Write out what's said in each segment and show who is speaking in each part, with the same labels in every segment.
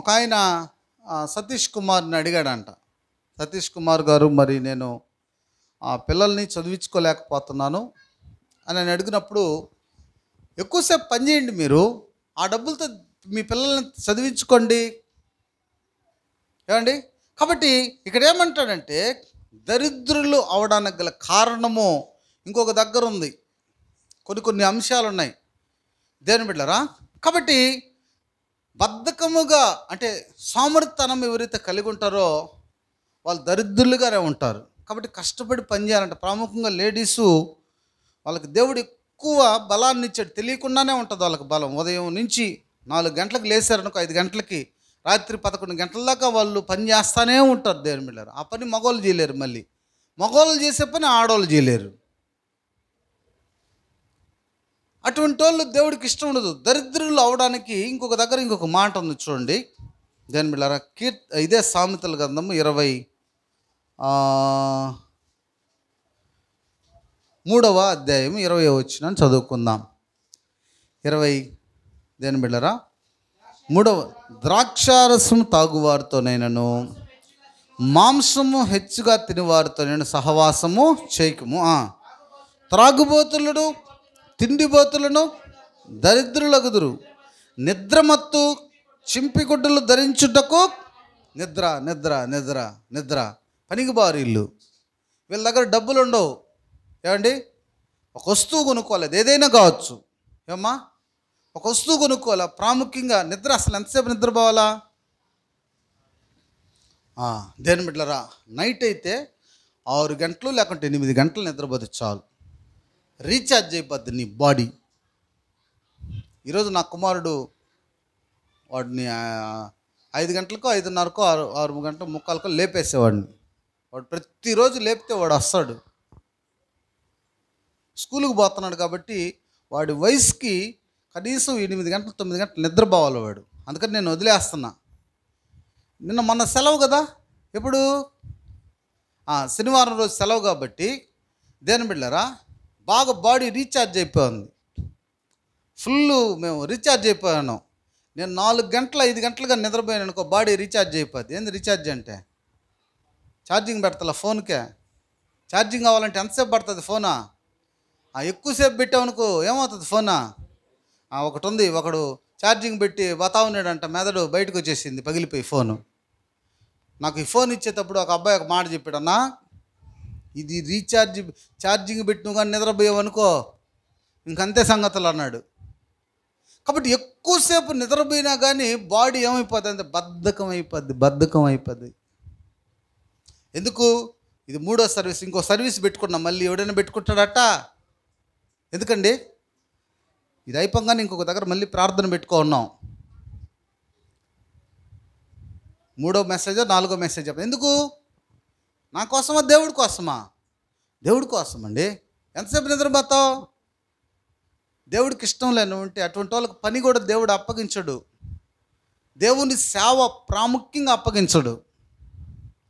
Speaker 1: ఒక ఆయన సతీష్ కుమార్ని అడిగాడంట సతీష్ కుమార్ గారు మరి నేను ఆ పిల్లల్ని చదివించుకోలేకపోతున్నాను అని నేను అడిగినప్పుడు ఎక్కువసేపు పని చేయండి మీరు ఆ డబ్బులతో మీ పిల్లల్ని చదివించుకోండి ఏమండి కాబట్టి ఇక్కడ ఏమంటాడంటే దరిద్రులు అవడానికి గల కారణము ఇంకొక దగ్గర ఉంది కొన్ని కొన్ని అంశాలు ఉన్నాయి దేని బిడ్డరా కాబట్టి బద్ధకముగా అంటే సోమరితనం ఎవరైతే కలిగి ఉంటారో వాళ్ళు దరిద్రులుగానే ఉంటారు కాబట్టి కష్టపడి పనిచేయాలంటే ప్రాముఖ్యంగా లేడీసు వాళ్ళకి దేవుడు ఎక్కువ బలాన్ని ఇచ్చాడు తెలియకుండానే ఉంటుంది వాళ్ళకి బలం ఉదయం నుంచి నాలుగు గంటలకు లేచారనుకో ఐదు గంటలకి రాత్రి పదకొండు గంటల దాకా వాళ్ళు పని చేస్తూనే ఉంటారు దేవుని మీద ఆ పని మగవాళ్ళు చేయలేరు మళ్ళీ మగవాళ్ళు చేసే పని ఆడవాళ్ళు చేయలేరు అటువంటి వాళ్ళు దేవుడికి ఇష్టం ఉండదు దరిద్రులు అవడానికి ఇంకొక దగ్గర ఇంకొక మాట ఉంది చూడండి దాని బిళ్ళారా కీర్త ఇదే సామెతల గ్రంథము ఇరవై మూడవ అధ్యాయం ఇరవై వచ్చిన చదువుకుందాం ఇరవై దేని బిళ్ళరా మూడవ ద్రాక్షారసం నేను మాంసము హెచ్చుగా తినేవారితో నేను సహవాసము చేయకము త్రాగుబోతులుడు తిండిబోతులను దరిద్రులగుదురు నిద్రమత్తు చింపిగుడ్డలు ధరించుటకు నిద్ర నిద్ర నిద్ర నిద్ర ఇల్లు వీళ్ళ దగ్గర డబ్బులు ఉండవు ఏమండి ఒక వస్తువు కొనుక్కోలేదు ఏదైనా కావచ్చు ఏమ్మా ఒక వస్తువు కొనుక్కోవాలా ప్రాముఖ్యంగా నిద్ర అసలు ఎంతసేపు నిద్రపోవాలా దేని బిడ్డలరా నైట్ అయితే ఆరు గంటలు లేకుంటే ఎనిమిది గంటలు నిద్రపోతే చాలు రీఛార్జ్ అయిపోద్ది నీ బాడీ ఈరోజు నా కుమారుడు వాడిని ఐదు గంటలకో ఐదున్నరకో ఆరు ఆరు గంటల ముక్కాలకో లేపేసేవాడిని వాడు ప్రతిరోజు లేపితే వాడు వస్తాడు స్కూల్కి పోతున్నాడు కాబట్టి వాడి వయసుకి కనీసం ఎనిమిది గంటలు తొమ్మిది గంటలు నిద్రపోవాలి వాడు అందుకని నేను వదిలేస్తున్నా నిన్న మొన్న సెలవు కదా ఎప్పుడు శనివారం రోజు సెలవు కాబట్టి దేని బిళ్ళరా బాగా బాడీ రీఛార్జ్ అయిపోయింది ఫుల్ మేము రీఛార్జ్ అయిపోయాను నేను నాలుగు గంటల ఐదు గంటలుగా నిద్రపోయాను అనుకో బాడీ రీఛార్జ్ అయిపోద్ది ఏంది రీఛార్జ్ అంటే ఛార్జింగ్ పెడతలా ఫోన్కే ఛార్జింగ్ కావాలంటే ఎంతసేపు పడుతుంది ఫోనా ఎక్కువసేపు పెట్టామనుకో ఏమవుతుంది ఫోనా ఒకటి ఉంది ఒకడు ఛార్జింగ్ పెట్టి ఉన్నాడంట మెదడు బయటకు వచ్చేసింది పగిలిపోయి ఫోను నాకు ఈ ఫోన్ ఇచ్చేటప్పుడు ఒక అబ్బాయి ఒక మాట చెప్పాడన్నా ఇది రీఛార్జ్ ఛార్జింగ్ పెట్టిన కానీ నిద్రపోయావనుకో ఇంకంతే సంగతులు అన్నాడు కాబట్టి ఎక్కువసేపు నిద్రపోయినా కానీ బాడీ ఏమైపోద్ది అంటే బద్ధకం అయిపోద్ది బద్ధకం అయిపోద్ది ఎందుకు ఇది మూడో సర్వీస్ ఇంకో సర్వీస్ పెట్టుకున్నాం మళ్ళీ ఎవడైనా పెట్టుకుంటాడట ఎందుకండి ఇది అయిపోగానే ఇంకొక దగ్గర మళ్ళీ ప్రార్థన పెట్టుకో ఉన్నాం మూడో మెసేజ్ నాలుగో మెసేజ్ ఎందుకు నా కోసమా దేవుడి కోసమా దేవుడి కోసమండి ఎంతసేపు నిద్రపోతావు దేవుడికి ఇష్టం లేని ఉంటే అటువంటి వాళ్ళకి పని కూడా దేవుడు అప్పగించడు దేవుని సేవ ప్రాముఖ్యంగా అప్పగించడు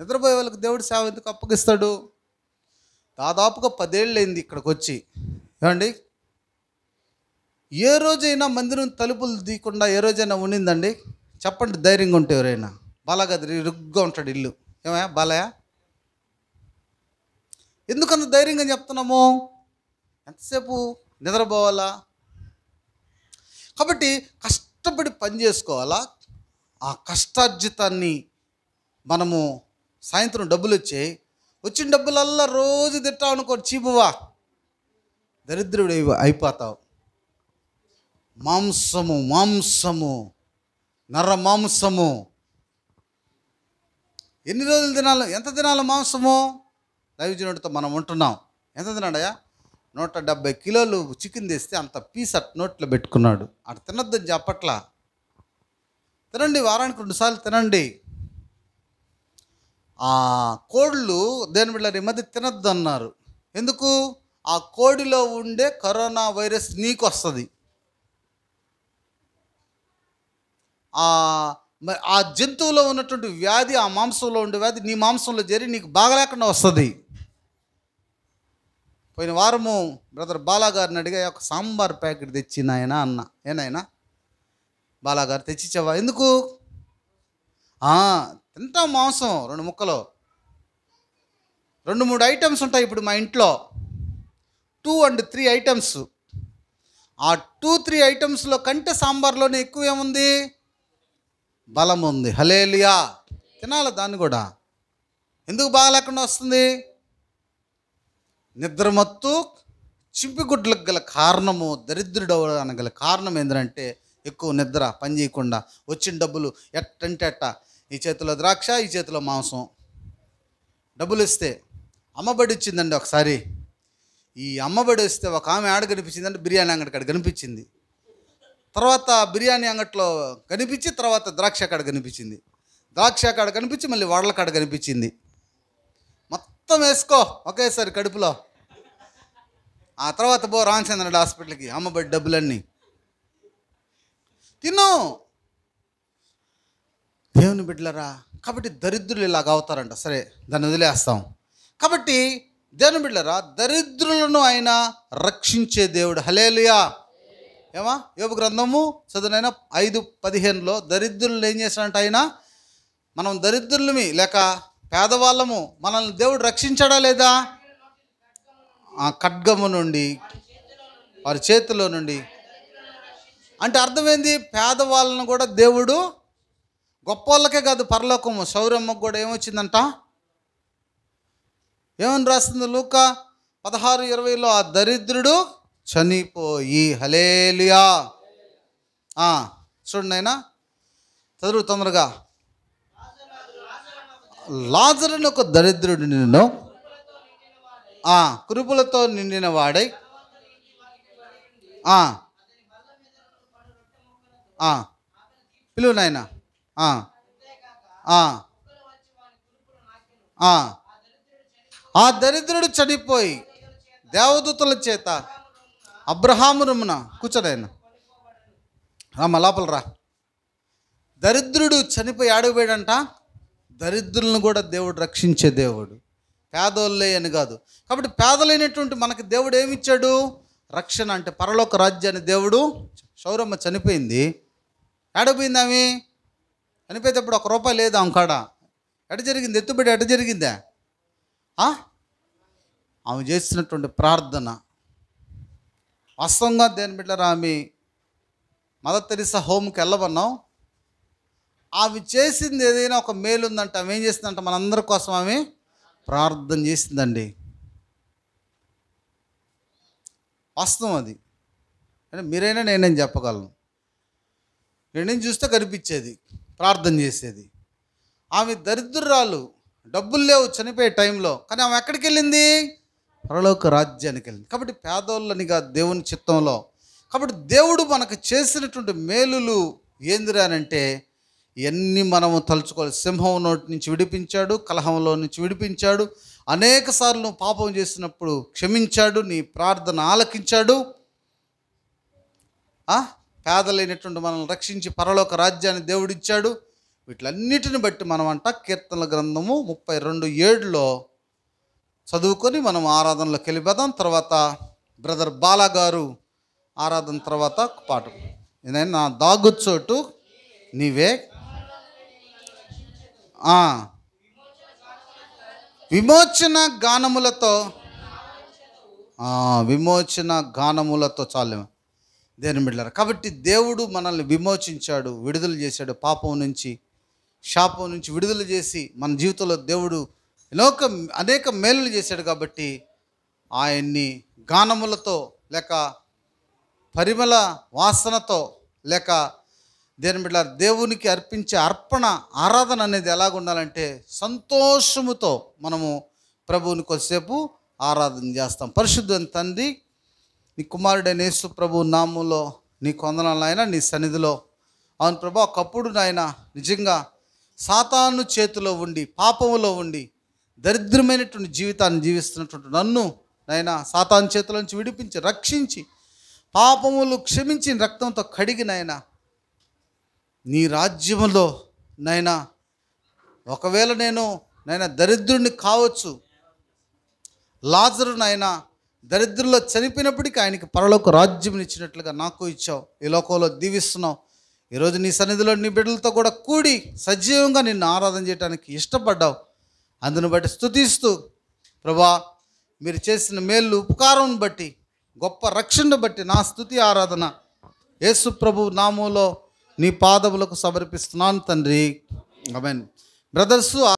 Speaker 1: నిద్రపోయే వాళ్ళకి దేవుడి సేవ ఎందుకు అప్పగిస్తాడు దాదాపుగా పదేళ్ళైంది ఇక్కడికి వచ్చి ఏమండి ఏ రోజైనా మందిరం తలుపులు తీయకుండా ఏ రోజైనా ఉండిందండి చెప్పండి ధైర్యంగా ఉంటే ఎవరైనా బాలాగా రుగ్గా ఉంటాడు ఇల్లు ఏమయ్యా బాలయా ఎందుకంత ధైర్యంగా చెప్తున్నాము ఎంతసేపు నిద్రపోవాలా కాబట్టి కష్టపడి పని చేసుకోవాలా ఆ కష్టార్జితాన్ని మనము సాయంత్రం డబ్బులు వచ్చే వచ్చిన డబ్బులల్లా రోజు తిట్టావు అనుకో చీపువా దరిద్రుడు అయిపోతావు మాంసము మాంసము నర్ర మాంసము ఎన్ని రోజులు తినాలి ఎంత తినాలి మాంసము దైవజనుడితో మనం ఉంటున్నాం ఎంత తిన్నాడయ్యా నూట డెబ్బై కిలోలు చికెన్ తెస్తే అంత పీస్ అట్ నోట్లో పెట్టుకున్నాడు అటు తినొద్దని చెప్పట్లా తినండి వారానికి రెండుసార్లు తినండి ఆ కోళ్ళు దేని వీళ్ళ మధ్య తినద్దు అన్నారు ఎందుకు ఆ కోడిలో ఉండే కరోనా వైరస్ నీకు వస్తుంది ఆ జంతువులో ఉన్నటువంటి వ్యాధి ఆ మాంసంలో ఉండే వ్యాధి నీ మాంసంలో చేరి నీకు బాగలేకుండా వస్తుంది పోయిన వారము బ్రదర్ బాలాగారిని అడిగా ఒక సాంబార్ ప్యాకెట్ తెచ్చింది ఆయన అన్న ఏనాయనా బాలాగారు తెచ్చిచ్చావా ఎందుకు తింటాం మాంసం రెండు ముక్కలు రెండు మూడు ఐటమ్స్ ఉంటాయి ఇప్పుడు మా ఇంట్లో టూ అండ్ త్రీ ఐటమ్స్ ఆ టూ త్రీ ఐటమ్స్లో కంటే సాంబార్లోనే ఎక్కువ ఏముంది బలం ఉంది హలేలియా తినాలి దాన్ని కూడా ఎందుకు బాగా లేకుండా వస్తుంది నిద్రమత్తు చింపిగుడ్లకు గల కారణము దరిద్రుడు అవ్వడానికి గల కారణం ఏంటంటే ఎక్కువ నిద్ర పని చేయకుండా వచ్చిన డబ్బులు ఎట్టంటే ఎట్ట ఈ చేతిలో ద్రాక్ష ఈ చేతిలో మాంసం డబ్బులు ఇస్తే అమ్మబడి ఇచ్చిందండి ఒకసారి ఈ అమ్మబడి వస్తే ఒక ఆమె ఆడ కనిపించిందంటే బిర్యానీ అంగడి అక్కడ కనిపించింది తర్వాత బిర్యానీ అంగట్లో కనిపించి తర్వాత ద్రాక్ష కాడ కనిపించింది ద్రాక్ష కాడ కనిపించి మళ్ళీ వడల కాడ కనిపించింది మొత్తం వేసుకో ఒకేసారి కడుపులో ఆ తర్వాత పో రామచంద్ర హాస్పిటల్కి అమ్మబడి డబ్బులన్నీ తిను దేవుని బిడ్డలరా కాబట్టి దరిద్రులు ఇలాగ అవుతారంట సరే దాన్ని వదిలేస్తాం కాబట్టి దేవుని బిడ్డలరా దరిద్రులను ఆయన రక్షించే దేవుడు హలేలుయా ఏమా యోగ గ్రంథము సదునైన ఐదు పదిహేనులో దరిద్రులు ఏం చేశాడంట ఆయన మనం దరిద్రులమి లేక పేదవాళ్ళము మనల్ని దేవుడు రక్షించాడా లేదా ఆ ఖడ్గము నుండి వారి చేతిలో నుండి అంటే అర్థమైంది పేదవాళ్ళను కూడా దేవుడు గొప్ప వాళ్ళకే కాదు పరలోకము సౌరమ్మకు కూడా ఏమొచ్చిందంట ఏమని రాస్తుంది లూక పదహారు ఇరవైలో ఆ దరిద్రుడు చనిపోయి హలేలియా చూడండి అయినా చదువు తొందరగా లాజరుని ఒక దరిద్రుడు నిన్ను ఆ కృపులతో నిండిన వాడై పిలువు నాయన ఆ దరిద్రుడు చనిపోయి దేవదూతుల చేత అబ్రహాము రమ్మున కూర్చోడాయన రామ లోపలరా దరిద్రుడు చనిపోయి ఆడిపోయాడంట దరిద్రులను కూడా దేవుడు రక్షించే దేవుడు పేదోళ్ళే అని కాదు కాబట్టి పేదలైనటువంటి మనకు దేవుడు ఏమిచ్చాడు రక్షణ అంటే పరలోక రాజ్యాన్ని దేవుడు శౌరమ్మ చనిపోయింది ఏడపోయింది ఆమె చనిపోయేటప్పుడు ఒక రూపాయి లేదు ఆమె కాడ ఎట జరిగింది ఎత్తుబడి ఎట జరిగిందా ఆమె చేసినటువంటి ప్రార్థన వాస్తవంగా దేని బిడ్డరా ఆమె మదర్ తెరిసా హోమ్కి వెళ్ళబన్నాం అవి చేసింది ఏదైనా ఒక మేలు ఉందంట ఆమె ఏం చేసిందంట మనందరి కోసం ఆమె ప్రార్థన చేసిందండి వాస్తవం అది అంటే మీరైనా నేనేం చెప్పగలను నేను చూస్తే కనిపించేది ప్రార్థన చేసేది ఆమె దరిద్రురాలు డబ్బులు లేవు చనిపోయే టైంలో కానీ ఆమె ఎక్కడికి వెళ్ళింది పరలోక రాజ్యానికి వెళ్ళింది కాబట్టి పేదోళ్ళనిగా దేవుని చిత్తంలో కాబట్టి దేవుడు మనకు చేసినటువంటి మేలులు ఏందిరానంటే ఇవన్నీ మనము తలుచుకోవాలి సింహం నోటి నుంచి విడిపించాడు కలహంలో నుంచి విడిపించాడు అనేక సార్లు పాపం చేసినప్పుడు క్షమించాడు నీ ప్రార్థన ఆలకించాడు పేదలైనటువంటి మనల్ని రక్షించి పరలోక రాజ్యాన్ని దేవుడిచ్చాడు వీటిలన్నిటిని బట్టి మనం అంట కీర్తనల గ్రంథము ముప్పై రెండు ఏడులో చదువుకొని మనం ఆరాధనలోకి వెళ్ళిపోదాం తర్వాత బ్రదర్ బాలాగారు ఆరాధన తర్వాత పాట నా దాగుచోటు నీవే విమోచన గానములతో విమోచన గానములతో చాలు దేని మిడ్లారు కాబట్టి దేవుడు మనల్ని విమోచించాడు విడుదల చేశాడు పాపం నుంచి శాపం నుంచి విడుదల చేసి మన జీవితంలో దేవుడు ఎన్నోక అనేక మేలులు చేశాడు కాబట్టి ఆయన్ని గానములతో లేక పరిమళ వాసనతో లేక దేని బిడ్డ దేవునికి అర్పించే అర్పణ ఆరాధన అనేది ఎలాగ ఉండాలంటే సంతోషముతో మనము ప్రభువుని కొద్దిసేపు ఆరాధన చేస్తాం పరిశుద్ధుని తండ్రి నీ కుమారుడైన యేసు ప్రభు నామంలో నీ కొందనాలైనా నీ సన్నిధిలో అవును ప్రభు ఒకప్పుడు నాయన నిజంగా సాతాను చేతిలో ఉండి పాపములో ఉండి దరిద్రమైనటువంటి జీవితాన్ని జీవిస్తున్నటువంటి నన్ను నాయన సాతాను చేతిలో నుంచి విడిపించి రక్షించి పాపములు క్షమించి రక్తంతో కడిగినైనా నీ రాజ్యములో నైనా ఒకవేళ నేను నైనా దరిద్రుడిని కావచ్చు లాజరు నాయన దరిద్రుల్లో చనిపోయినప్పటికీ ఆయనకి పరలోక రాజ్యం ఇచ్చినట్లుగా నాకు ఇచ్చావు ఈ లోకంలో దీవిస్తున్నావు ఈరోజు నీ సన్నిధిలో నీ బిడ్డలతో కూడా కూడి సజీవంగా నిన్ను ఆరాధన చేయడానికి ఇష్టపడ్డావు అందును బట్టి స్థుతిస్తూ ప్రభా మీరు చేసిన మేలు ఉపకారం బట్టి గొప్ప రక్షణను బట్టి నా స్థుతి ఆరాధన యేసు ప్రభు నామంలో నీ పాదములకు సమర్పిస్తున్నాను తండ్రి మీన్ బ్రదర్సు